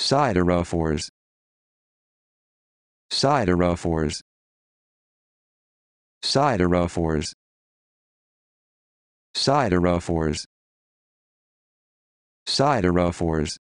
siderophores siderophores siderophores siderophores siderophores